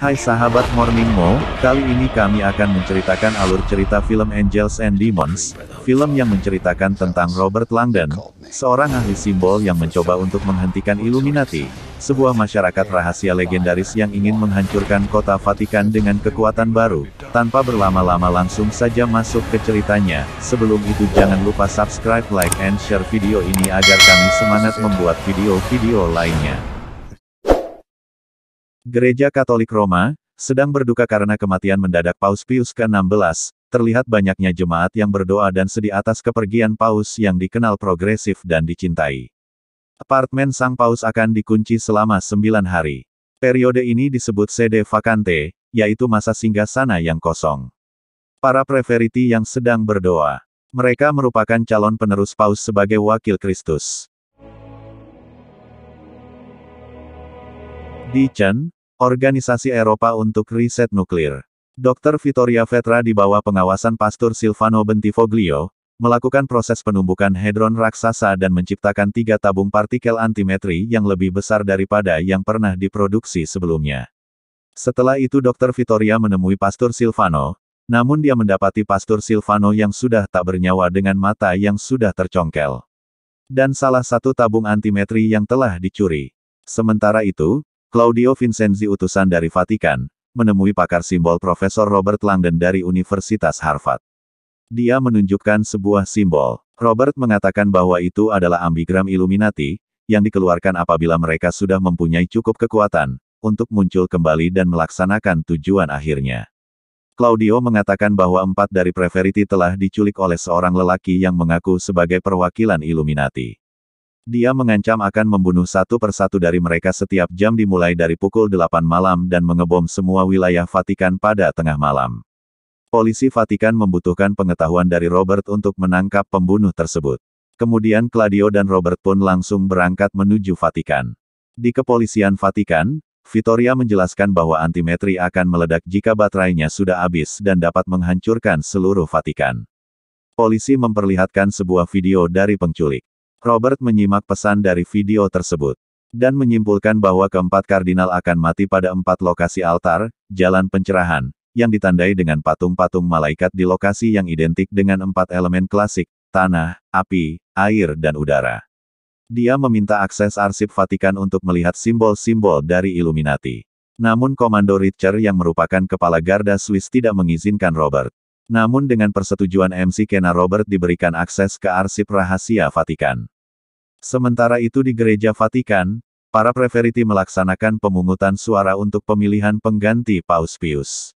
Hai sahabat Morning Mo, kali ini kami akan menceritakan alur cerita film Angels and Demons, film yang menceritakan tentang Robert Langdon, seorang ahli simbol yang mencoba untuk menghentikan Illuminati, sebuah masyarakat rahasia legendaris yang ingin menghancurkan kota Vatikan dengan kekuatan baru. Tanpa berlama-lama langsung saja masuk ke ceritanya, sebelum itu jangan lupa subscribe, like and share video ini agar kami semangat membuat video-video lainnya. Gereja Katolik Roma, sedang berduka karena kematian mendadak Paus Pius ke-16, terlihat banyaknya jemaat yang berdoa dan sedih atas kepergian Paus yang dikenal progresif dan dicintai. Apartemen Sang Paus akan dikunci selama sembilan hari. Periode ini disebut sede vacante, yaitu masa singgah sana yang kosong. Para preferiti yang sedang berdoa. Mereka merupakan calon penerus Paus sebagai wakil Kristus. Di Organisasi Eropa untuk Riset Nuklir. Dr. Vittoria Vetra di bawah pengawasan Pastor Silvano Bentivoglio, melakukan proses penumbukan hedron raksasa dan menciptakan tiga tabung partikel antimetri yang lebih besar daripada yang pernah diproduksi sebelumnya. Setelah itu Dr. Vittoria menemui Pastor Silvano, namun dia mendapati Pastor Silvano yang sudah tak bernyawa dengan mata yang sudah tercongkel. Dan salah satu tabung antimetri yang telah dicuri. Sementara itu, Claudio Vincenzi utusan dari Vatikan, menemui pakar simbol Profesor Robert Langdon dari Universitas Harvard. Dia menunjukkan sebuah simbol. Robert mengatakan bahwa itu adalah ambigram Illuminati, yang dikeluarkan apabila mereka sudah mempunyai cukup kekuatan, untuk muncul kembali dan melaksanakan tujuan akhirnya. Claudio mengatakan bahwa empat dari Preverity telah diculik oleh seorang lelaki yang mengaku sebagai perwakilan Illuminati. Dia mengancam akan membunuh satu persatu dari mereka setiap jam dimulai dari pukul 8 malam dan mengebom semua wilayah Vatikan pada tengah malam. Polisi Vatikan membutuhkan pengetahuan dari Robert untuk menangkap pembunuh tersebut. Kemudian Claudio dan Robert pun langsung berangkat menuju Vatikan. Di kepolisian Vatikan, Vittoria menjelaskan bahwa antimetri akan meledak jika baterainya sudah habis dan dapat menghancurkan seluruh Vatikan. Polisi memperlihatkan sebuah video dari penculik. Robert menyimak pesan dari video tersebut dan menyimpulkan bahwa keempat kardinal akan mati pada empat lokasi altar, jalan pencerahan, yang ditandai dengan patung-patung malaikat di lokasi yang identik dengan empat elemen klasik, tanah, api, air dan udara. Dia meminta akses arsip Vatikan untuk melihat simbol-simbol dari Illuminati. Namun Komando Richter yang merupakan kepala garda Swiss tidak mengizinkan Robert. Namun dengan persetujuan MC Kena Robert diberikan akses ke arsip rahasia Vatikan. Sementara itu di gereja Vatikan, para preferiti melaksanakan pemungutan suara untuk pemilihan pengganti Paus Pius.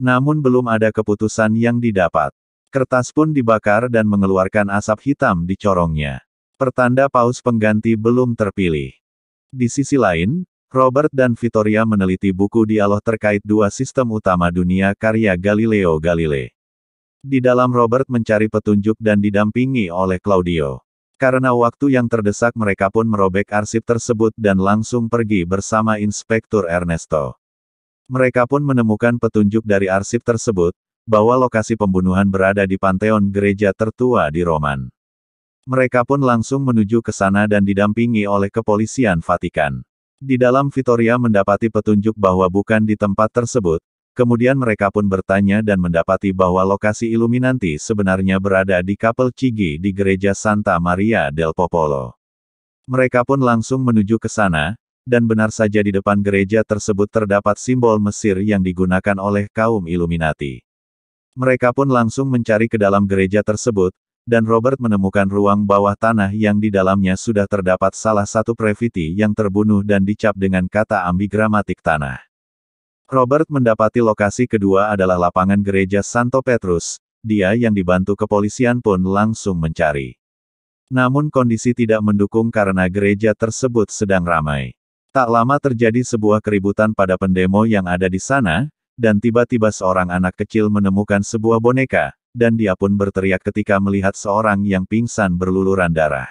Namun belum ada keputusan yang didapat. Kertas pun dibakar dan mengeluarkan asap hitam di corongnya. Pertanda paus pengganti belum terpilih. Di sisi lain, Robert dan Vittoria meneliti buku dialog terkait dua sistem utama dunia karya Galileo Galilei. Di dalam Robert mencari petunjuk dan didampingi oleh Claudio. Karena waktu yang terdesak mereka pun merobek arsip tersebut dan langsung pergi bersama Inspektur Ernesto. Mereka pun menemukan petunjuk dari arsip tersebut, bahwa lokasi pembunuhan berada di Pantheon Gereja Tertua di Roman. Mereka pun langsung menuju ke sana dan didampingi oleh kepolisian Vatikan. Di dalam Vitoria mendapati petunjuk bahwa bukan di tempat tersebut, kemudian mereka pun bertanya dan mendapati bahwa lokasi Illuminati sebenarnya berada di Kapel Cigi di gereja Santa Maria del Popolo. Mereka pun langsung menuju ke sana, dan benar saja di depan gereja tersebut terdapat simbol Mesir yang digunakan oleh kaum Illuminati. Mereka pun langsung mencari ke dalam gereja tersebut, dan Robert menemukan ruang bawah tanah yang di dalamnya sudah terdapat salah satu previti yang terbunuh dan dicap dengan kata ambigramatik tanah. Robert mendapati lokasi kedua adalah lapangan gereja Santo Petrus, dia yang dibantu kepolisian pun langsung mencari. Namun kondisi tidak mendukung karena gereja tersebut sedang ramai. Tak lama terjadi sebuah keributan pada pendemo yang ada di sana, dan tiba-tiba seorang anak kecil menemukan sebuah boneka, dan dia pun berteriak ketika melihat seorang yang pingsan berluluran darah.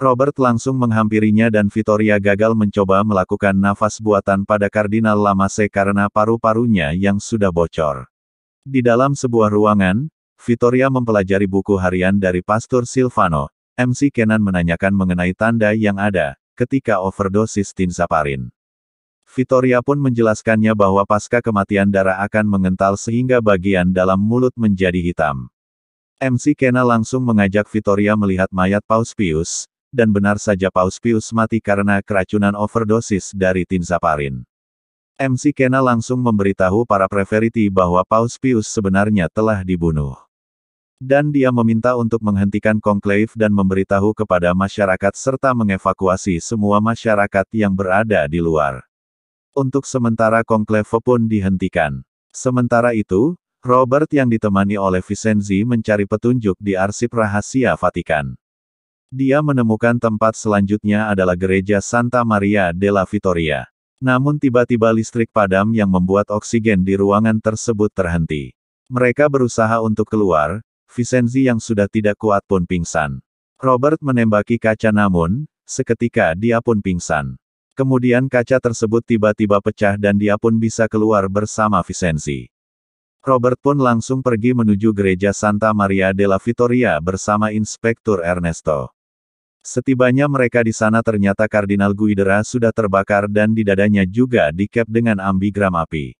Robert langsung menghampirinya dan Vittoria gagal mencoba melakukan nafas buatan pada Kardinal Lamase karena paru-parunya yang sudah bocor. Di dalam sebuah ruangan, Vittoria mempelajari buku harian dari Pastor Silvano, MC Kenan menanyakan mengenai tanda yang ada ketika overdosis tinsaparin. Vitoria pun menjelaskannya bahwa pasca kematian darah akan mengental sehingga bagian dalam mulut menjadi hitam. MC Kena langsung mengajak Vitoria melihat mayat Paus Pius, dan benar saja Paus Pius mati karena keracunan overdosis dari Tinsaparin. MC Kena langsung memberitahu para preferiti bahwa Paus Pius sebenarnya telah dibunuh dan dia meminta untuk menghentikan konklave dan memberitahu kepada masyarakat serta mengevakuasi semua masyarakat yang berada di luar. Untuk sementara Konklevo pun dihentikan. Sementara itu, Robert yang ditemani oleh Vicenzi mencari petunjuk di arsip rahasia Vatikan. Dia menemukan tempat selanjutnya adalah gereja Santa Maria della Vittoria. Namun tiba-tiba listrik padam yang membuat oksigen di ruangan tersebut terhenti. Mereka berusaha untuk keluar, Vicenzi yang sudah tidak kuat pun pingsan. Robert menembaki kaca namun, seketika dia pun pingsan. Kemudian kaca tersebut tiba-tiba pecah dan dia pun bisa keluar bersama Vicenzi. Robert pun langsung pergi menuju gereja Santa Maria della Vittoria bersama Inspektur Ernesto. Setibanya mereka di sana ternyata Kardinal Guidera sudah terbakar dan di dadanya juga dikep dengan ambigram api.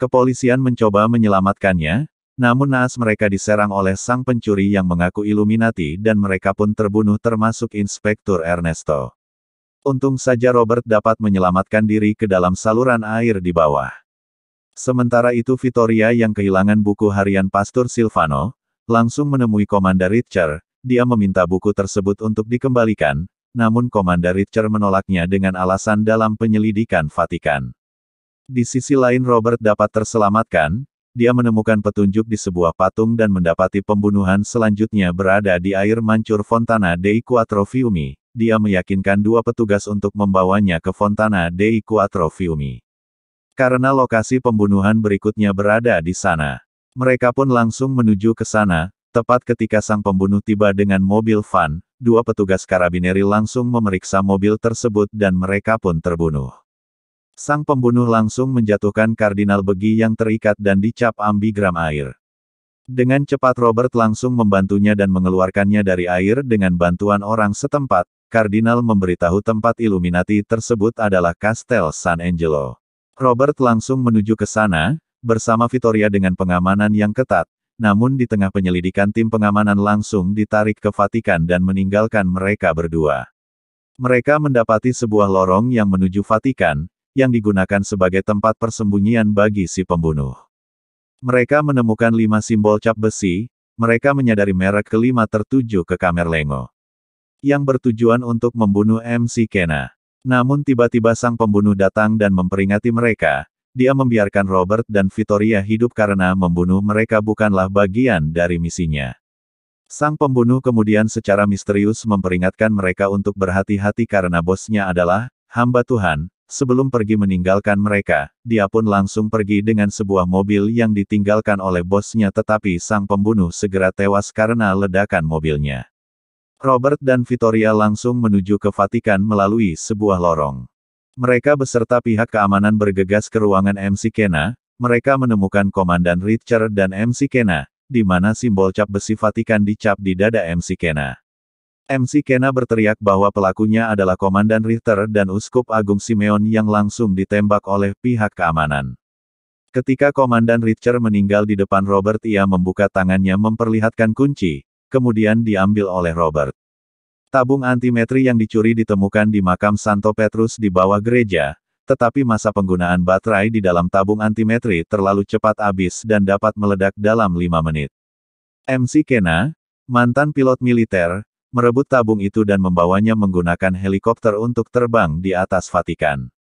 Kepolisian mencoba menyelamatkannya, namun naas mereka diserang oleh sang pencuri yang mengaku Illuminati dan mereka pun terbunuh termasuk Inspektur Ernesto. Untung saja Robert dapat menyelamatkan diri ke dalam saluran air di bawah. Sementara itu Vittoria yang kehilangan buku harian Pastor Silvano, langsung menemui Komandan Richard. dia meminta buku tersebut untuk dikembalikan, namun Komandan Richard menolaknya dengan alasan dalam penyelidikan Vatikan. Di sisi lain Robert dapat terselamatkan, dia menemukan petunjuk di sebuah patung dan mendapati pembunuhan selanjutnya berada di air mancur Fontana dei Quattro Fiumi, dia meyakinkan dua petugas untuk membawanya ke Fontana dei Quattro Fiumi. Karena lokasi pembunuhan berikutnya berada di sana. Mereka pun langsung menuju ke sana, tepat ketika sang pembunuh tiba dengan mobil van, dua petugas karabineri langsung memeriksa mobil tersebut dan mereka pun terbunuh. Sang pembunuh langsung menjatuhkan kardinal begi yang terikat dan dicap ambigram air. Dengan cepat Robert langsung membantunya dan mengeluarkannya dari air dengan bantuan orang setempat, kardinal memberitahu tempat Illuminati tersebut adalah Castel San Angelo. Robert langsung menuju ke sana, bersama Vittoria dengan pengamanan yang ketat, namun di tengah penyelidikan tim pengamanan langsung ditarik ke Vatikan dan meninggalkan mereka berdua. Mereka mendapati sebuah lorong yang menuju Vatikan, yang digunakan sebagai tempat persembunyian bagi si pembunuh. Mereka menemukan lima simbol cap besi, mereka menyadari merek kelima tertuju ke lengo yang bertujuan untuk membunuh MC Kena. Namun tiba-tiba sang pembunuh datang dan memperingati mereka, dia membiarkan Robert dan Vittoria hidup karena membunuh mereka bukanlah bagian dari misinya. Sang pembunuh kemudian secara misterius memperingatkan mereka untuk berhati-hati karena bosnya adalah hamba Tuhan. Sebelum pergi meninggalkan mereka, dia pun langsung pergi dengan sebuah mobil yang ditinggalkan oleh bosnya tetapi sang pembunuh segera tewas karena ledakan mobilnya. Robert dan Vittoria langsung menuju ke Vatikan melalui sebuah lorong. Mereka beserta pihak keamanan bergegas ke ruangan MC Kena, mereka menemukan Komandan Richard dan MC Kena, di mana simbol cap besi Vatikan dicap di dada MC Kena. MC Kena berteriak bahwa pelakunya adalah Komandan Richter dan Uskup Agung Simeon yang langsung ditembak oleh pihak keamanan. Ketika Komandan Richter meninggal di depan Robert ia membuka tangannya memperlihatkan kunci, kemudian diambil oleh Robert. Tabung antimetri yang dicuri ditemukan di makam Santo Petrus di bawah gereja, tetapi masa penggunaan baterai di dalam tabung antimetri terlalu cepat habis dan dapat meledak dalam 5 menit. MC Kena, mantan pilot militer, merebut tabung itu dan membawanya menggunakan helikopter untuk terbang di atas Vatikan.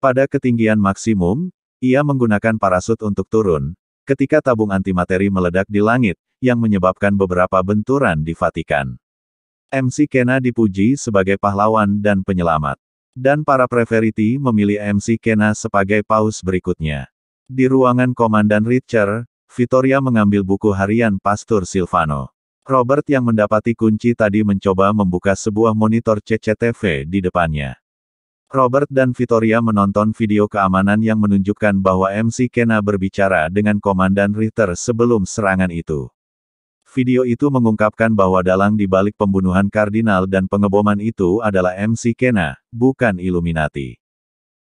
Pada ketinggian maksimum, ia menggunakan parasut untuk turun. Ketika tabung antimateri meledak di langit, yang menyebabkan beberapa benturan di Vatikan. MC Kena dipuji sebagai pahlawan dan penyelamat. Dan para preferiti memilih MC Kena sebagai paus berikutnya. Di ruangan Komandan Richard, Vittoria mengambil buku harian Pastor Silvano. Robert yang mendapati kunci tadi mencoba membuka sebuah monitor CCTV di depannya. Robert dan Vittoria menonton video keamanan yang menunjukkan bahwa MC Kena berbicara dengan Komandan Ritter sebelum serangan itu. Video itu mengungkapkan bahwa dalang di balik pembunuhan kardinal dan pengeboman itu adalah MC Kena, bukan Illuminati.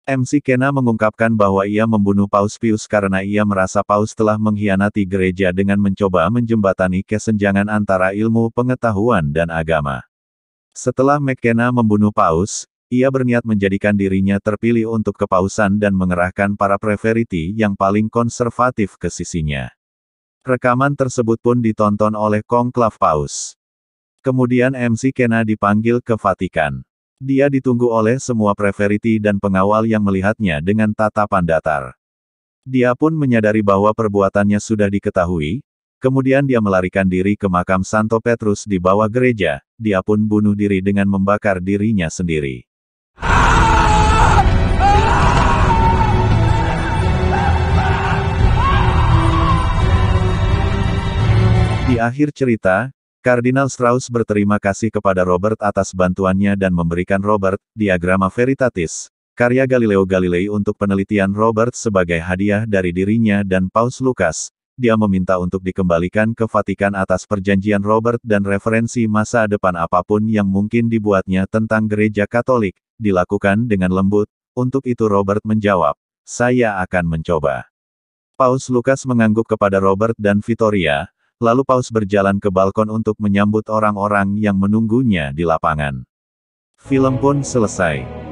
MC Kena mengungkapkan bahwa ia membunuh Paus Pius karena ia merasa Paus telah mengkhianati gereja dengan mencoba menjembatani kesenjangan antara ilmu pengetahuan dan agama. Setelah McKenna membunuh Paus, ia berniat menjadikan dirinya terpilih untuk kepausan dan mengerahkan para preferiti yang paling konservatif ke sisinya. Rekaman tersebut pun ditonton oleh Konklav Paus. Kemudian MC Kena dipanggil ke Vatikan. Dia ditunggu oleh semua preferiti dan pengawal yang melihatnya dengan tatapan datar. Dia pun menyadari bahwa perbuatannya sudah diketahui, kemudian dia melarikan diri ke makam Santo Petrus di bawah gereja, dia pun bunuh diri dengan membakar dirinya sendiri. Di akhir cerita, Kardinal Strauss berterima kasih kepada Robert atas bantuannya dan memberikan Robert diagrama veritatis, karya Galileo Galilei untuk penelitian Robert sebagai hadiah dari dirinya dan Paus Lukas. Dia meminta untuk dikembalikan ke Vatikan atas perjanjian Robert dan referensi masa depan apapun yang mungkin dibuatnya tentang gereja Katolik, dilakukan dengan lembut. Untuk itu Robert menjawab, saya akan mencoba. Paus Lukas mengangguk kepada Robert dan Vittoria, lalu Paus berjalan ke balkon untuk menyambut orang-orang yang menunggunya di lapangan. Film pun selesai.